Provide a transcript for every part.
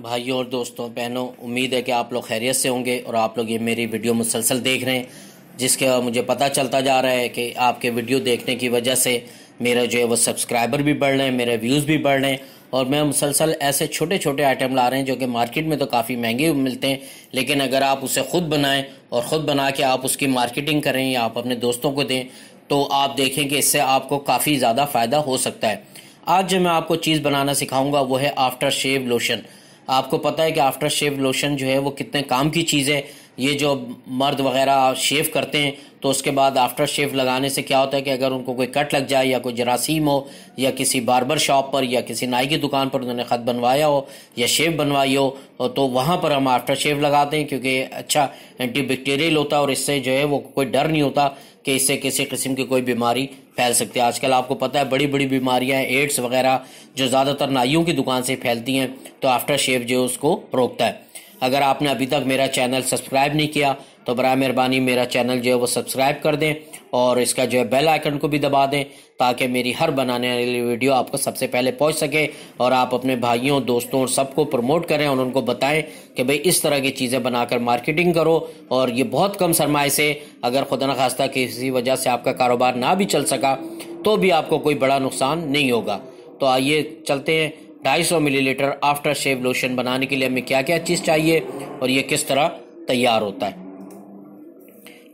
भाइयों और दोस्तों बहनों उम्मीद है कि आप लोग खैरियत से होंगे और आप लोग ये मेरी वीडियो मुसलसल देख रहे हैं जिसके मुझे पता चलता जा रहा है कि आपके वीडियो देखने की वजह से मेरा जो है वो सब्सक्राइबर भी बढ़ रहे हैं मेरे व्यूज़ भी बढ़ रहे हैं और मैं मुसलसल ऐसे छोटे छोटे आइटम ला रहे हैं जो कि मार्केट में तो काफ़ी महंगे मिलते हैं लेकिन अगर आप उसे ख़ुद बनाएं और ख़ुद बना के आप उसकी मार्केटिंग करें या आप अपने दोस्तों को दें तो आप देखें कि इससे आपको काफ़ी ज़्यादा फ़ायदा हो सकता है आज जो मैं आपको चीज़ बनाना सिखाऊंगा वो है आफ्टर शेव लोशन आपको पता है कि आफ्टर शेव लोशन जो है वो कितने काम की चीज़ है ये जो मर्द वगैरह शेव करते हैं तो उसके बाद आफ्टर शेव लगाने से क्या होता है कि अगर उनको कोई कट लग जाए या कोई जरासीम हो या किसी बार्बर शॉप पर या किसी नाई की दुकान पर उन्होंने ख़त बनवाया हो या शेव बनवाई हो तो, तो वहाँ पर हम आफ्टर शेव लगाते हैं क्योंकि अच्छा एंटीबैक्टीरियल होता है और इससे जो है वो कोई डर नहीं होता कि इससे किसी किस्म की कोई बीमारी फैल सकती है आजकल आपको पता है बड़ी बड़ी बीमारियाँ एड्स वगैरह जो ज़्यादातर नाइयों की दुकान से फैलती हैं तो आफ्टर शेव जो है उसको रोकता है अगर आपने अभी तक मेरा चैनल सब्सक्राइब नहीं किया तो बर मेहरबानी मेरा चैनल जो है वो सब्सक्राइब कर दें और इसका जो है बेल आइकन को भी दबा दें ताकि मेरी हर बनाने वाली वीडियो आपको सबसे पहले पहुंच सके और आप अपने भाइयों दोस्तों और सबको प्रमोट करें और उनको बताएं कि भाई इस तरह की चीज़ें बनाकर मार्केटिंग करो और ये बहुत कम सरमाए से अगर खुदा न खास्ता किसी वजह से आपका कारोबार ना भी चल सका तो भी आपको कोई बड़ा नुकसान नहीं होगा तो आइए चलते हैं 250 मिलीलीटर आफ्टर शेव लोशन बनाने के लिए हमें क्या क्या चीज़ चाहिए और ये किस तरह तैयार होता है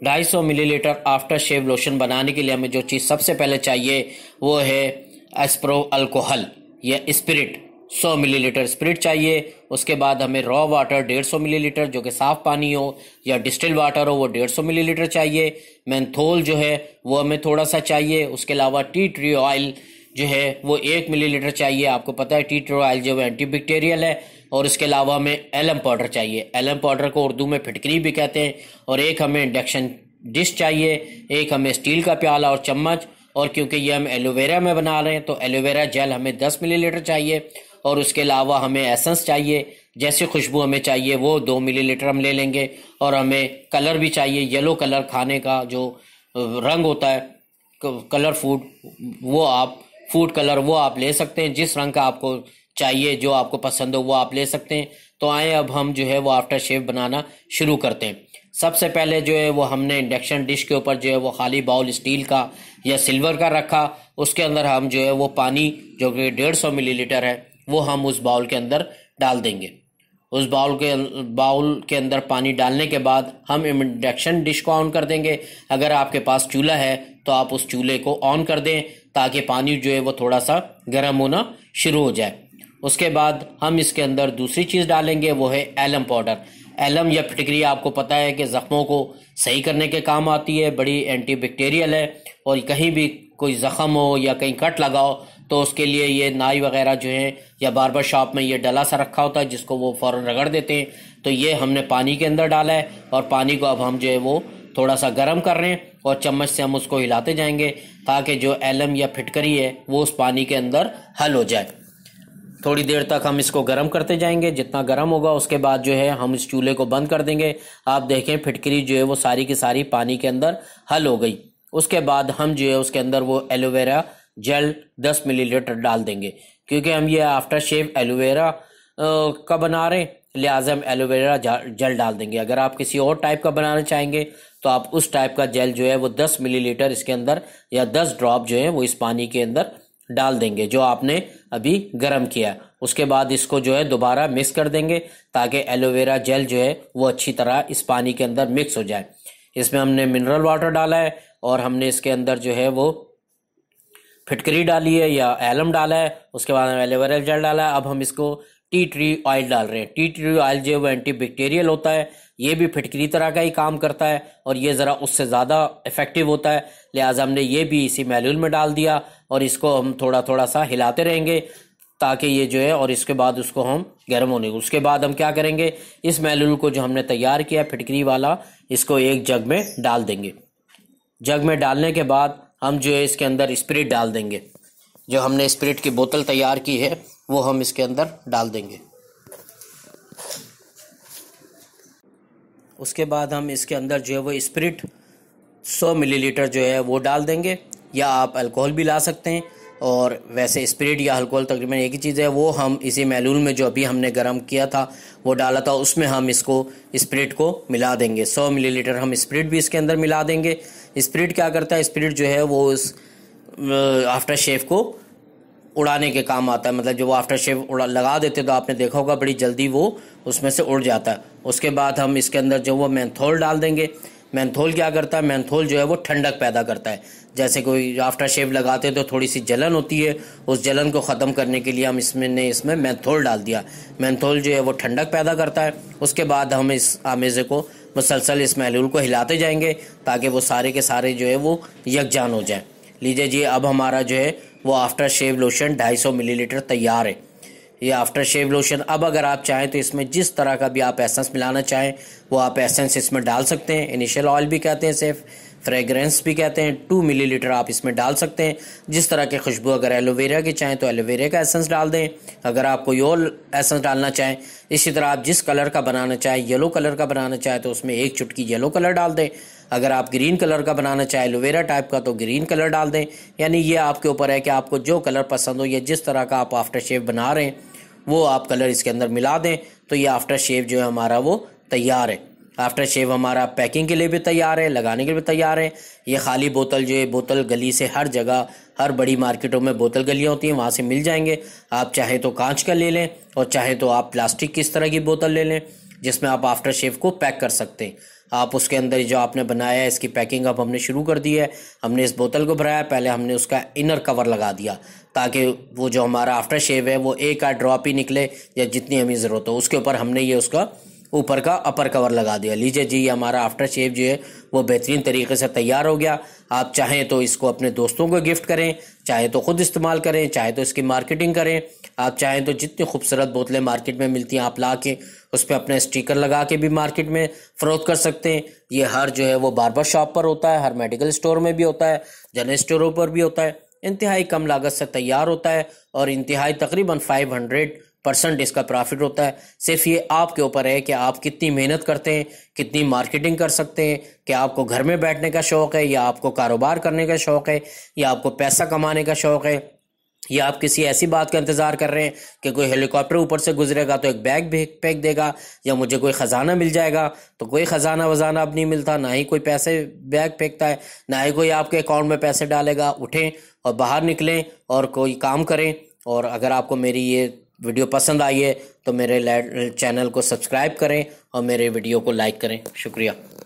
250 मिलीलीटर आफ्टर शेव लोशन बनाने के लिए हमें जो चीज़ सबसे पहले चाहिए वो है एस्प्रो अल्कोहल या स्पिरिट 100 मिलीलीटर स्पिरिट चाहिए उसके बाद हमें रॉ वाटर 150 मिलीलीटर जो कि साफ़ पानी हो या डिस्टिल वाटर हो वो 150 मिलीलीटर चाहिए मैंथोल जो है वो हमें थोड़ा सा चाहिए उसके अलावा टी ट्री ऑयल जो है वो एक मिलीलीटर चाहिए आपको पता है टी टीट्रोआइल जो एंटीबैक्टीरियल है और इसके अलावा हमें एलम पाउडर चाहिए एलम पाउडर को उर्दू में फिटकरी भी कहते हैं और एक हमें इंडक्शन डिश चाहिए एक हमें स्टील का प्याला और चम्मच और क्योंकि ये हम एलोवेरा में बना रहे हैं तो एलोवेरा जेल हमें दस मिलीलीटर चाहिए और उसके अलावा हमें एसेंस चाहिए जैसे खुशबू हमें चाहिए वो दो मिलीलीटर हम ले लेंगे और हमें कलर भी चाहिए येलो कलर खाने का जो रंग होता है कलर फूड वो आप फूड कलर वो आप ले सकते हैं जिस रंग का आपको चाहिए जो आपको पसंद हो वो आप ले सकते हैं तो आए अब हम जो है वो आफ्टर शेव बनाना शुरू करते हैं सबसे पहले जो है वो हमने इंडक्शन डिश के ऊपर जो है वो खाली बाउल स्टील का या सिल्वर का रखा उसके अंदर हम जो है वो पानी जो कि डेढ़ सौ मिली है वो हम उस बाउल के अंदर डाल देंगे उस बाउल के बाउल के अंदर पानी डालने के बाद हम इंडक्शन डिश को ऑन कर देंगे अगर आपके पास चूल्हा है तो आप उस चूल्हे को ऑन कर दें ताकि पानी जो है वो थोड़ा सा गर्म होना शुरू हो जाए उसके बाद हम इसके अंदर दूसरी चीज़ डालेंगे वो है एलम पाउडर एलम या फिटकरी आपको पता है कि ज़ख्मों को सही करने के काम आती है बड़ी एंटी है और कहीं भी कोई ज़ख़म हो या कहीं कट लगाओ तो उसके लिए ये नाई वगैरह जो है या बार्बर शॉप में ये डला सा रखा होता है जिसको वो फ़ौर रगड़ देते हैं तो ये हमने पानी के अंदर डाला है और पानी को अब हम जो है वो थोड़ा सा गर्म कर रहे हैं और चम्मच से हम उसको हिलाते जाएंगे ताकि जो एलम या फिटकरी है वो उस पानी के अंदर हल हो जाए थोड़ी देर तक हम इसको गर्म करते जाएंगे जितना गर्म होगा उसके बाद जो है हम इस चूल्हे को बंद कर देंगे आप देखें फिटकरी जो है वो सारी की सारी पानी के अंदर हल हो गई उसके बाद हम जो है उसके अंदर वो एलोवेरा जेल 10 मिलीलीटर डाल देंगे क्योंकि हम ये आफ्टर शेव एलोवेरा का बना रहे हैं लिहाजा हम एलोवेरा जेल डाल देंगे अगर आप किसी और टाइप का बनाना चाहेंगे तो आप उस टाइप का जेल जो है वो दस मिलीलीटर इसके अंदर या दस ड्रॉप जो है वो इस पानी के अंदर डाल देंगे जो आपने अभी गर्म किया उसके बाद इसको जो है दोबारा मिक्स कर देंगे ताकि एलोवेरा जेल जो है वो अच्छी तरह इस पानी के अंदर मिक्स हो जाए इसमें हमने मिनरल वाटर डाला है और हमने इसके अंदर जो है वो फिटकरी डाली है या एलम डाला है उसके बाद एलोवेरा जेल डाला है अब हम इसको टी ट्री ऑयल डाल रहे हैं टी ट्री ऑयल जो है वो एंटी बैक्टीरियल होता है ये भी फिटकरी तरह का ही काम करता है और ये ज़रा उससे ज़्यादा इफ़ेक्टिव होता है लिहाजा हमने ये भी इसी मैल्यूल में डाल दिया और इसको हम थोड़ा थोड़ा सा हिलाते रहेंगे ताकि ये जो है और इसके बाद उसको हम गर्म होने उसके बाद हम क्या करेंगे इस मैल्यूल को जो हमने तैयार किया फिटकरी वाला इसको एक जग में डाल देंगे जग में डालने के बाद हम जो है इसके अंदर स्प्रिट डाल देंगे जो हमने स्प्रिट की बोतल तैयार की है वो हम इसके अंदर डाल देंगे उसके बाद हम इसके अंदर जो है वो स्प्रिट 100 मिलीलीटर जो है वो डाल देंगे या आप अल्कोहल भी ला सकते हैं और वैसे स्प्रिट या अल्कोहल तकरीबन एक ही चीज़ है वो हम इसी मैलूल में जो अभी हमने गर्म किया था वो डाला था उसमें हम इसको स्प्रिट को मिला देंगे 100 मिलीलीटर हम स्प्रिट भी इसके अंदर मिला देंगे स्प्रिट क्या करता है स्प्रिट जो है वो उस आफ्टर शेव को उड़ाने के काम आता है मतलब जो वो आफ्टर शेव उड़ा लगा देते तो आपने देखा होगा बड़ी जल्दी वो उसमें से उड़ जाता है उसके बाद हम इसके अंदर जो वो मैंथोल डाल देंगे मैंथोल क्या करता है मैंथोल जो है वो ठंडक पैदा करता है जैसे कोई आफ्टर शेव लगाते तो थोड़ी सी जलन होती है उस जलन को ख़त्म करने के लिए हम इसमें ने इसमें मैंथोल डाल दिया मैंथोल जो है वो ठंडक पैदा करता है उसके बाद हम इस आमेज़े को मुसलसल इस महलूल को हिलाते जाएंगे ताकि वो सारे के सारे जो है वो यकजान हो जाए लीजिए जी अब हमारा जो है वो आफ्टर शेव लोशन 250 मिलीलीटर तैयार है ये आफ्टर शेव लोशन अब अगर आप चाहें तो इसमें जिस तरह का भी आप एसेंस मिलाना चाहें वो आप एसेंस इसमें डाल सकते हैं इनिशियल ऑयल भी कहते हैं सिर्फ फ्रेगरेंस भी कहते हैं टू लीटर आप इसमें डाल सकते हैं जिस तरह की खुशबू अगर एलोवेरा की चाहें तो एलोवेरा का एसेंस डाल दें अगर आप कोई और एसेंस डालना चाहें इसी तरह आप जिस कलर का बनाना चाहें येलो कलर का बनाना चाहें तो उसमें एक चुटकी येलो कलर डाल दें अगर आप ग्रीन कलर का बनाना चाहें एलोवेरा टाइप का तो ग्रीन कलर डाल दें यानी ये आपके ऊपर है कि आपको जो कलर पसंद हो या जिस तरह का आप आफ्टर शेव बना रहे हैं वो आप कलर इसके अंदर मिला दें तो ये आफ्टर शेव जो है हमारा वो तैयार है आफ्टर शेव हमारा पैकिंग के लिए भी तैयार है लगाने के लिए भी तैयार है ये खाली बोतल जो है बोतल गली से हर जगह हर बड़ी मार्केटों में बोतल गलियाँ होती हैं वहाँ से मिल जाएंगे आप चाहे तो कांच का ले लें और चाहे तो आप प्लास्टिक किस तरह की बोतल ले लें जिसमें आप आफ्टर शेव को पैक कर सकते हैं आप उसके अंदर जो आपने बनाया है इसकी पैकिंग अब हमने शुरू कर दी है हमने इस बोतल को भराया पहले हमने उसका इनर कवर लगा दिया ताकि वो जो हमारा आफ्टर शेव है वो एक आ ड्रॉप ही निकले या जितनी हमें ज़रूरत हो उसके ऊपर हमने ये उसका ऊपर का अपर कवर लगा दिया लीजिए जी हमारा आफ्टर शेव जो है वो बेहतरीन तरीके से तैयार हो गया आप चाहें तो इसको अपने दोस्तों को गिफ्ट करें चाहे तो ख़ुद इस्तेमाल करें चाहे तो इसकी मार्केटिंग करें आप चाहें तो जितनी खूबसूरत बोतलें मार्केट में मिलती हैं आप ला के उस पर अपना स्टिकर लगा के भी मार्केट में फ़रोख कर सकते हैं ये हर जो है वो बार शॉप पर होता है हर मेडिकल स्टोर में भी होता है जनरल स्टोरों पर भी होता है इंतहाई कम लागत से तैयार होता है और इंतहाई तकरीबन फाइव हंड्रेड परसेंट इसका प्रॉफिट होता है सिर्फ ये आपके ऊपर है कि आप कितनी मेहनत करते हैं कितनी मार्केटिंग कर सकते हैं कि आपको घर में बैठने का शौक़ है या आपको कारोबार करने का शौक़ है या आपको पैसा कमाने का शौक़ है या आप किसी ऐसी बात का इंतज़ार कर रहे हैं कि कोई हेलीकॉप्टर ऊपर से गुजरेगा तो एक बैग फेंक देगा या मुझे कोई ख़जाना मिल जाएगा तो कोई ख़जाना वजाना अब नहीं मिलता ना ही कोई पैसे बैग फेंकता है ना ही कोई आपके अकाउंट में पैसे डालेगा उठें और बाहर निकलें और कोई काम करें और अगर आपको मेरी ये वीडियो पसंद आई है तो मेरे चैनल को सब्सक्राइब करें और मेरे वीडियो को लाइक करें शुक्रिया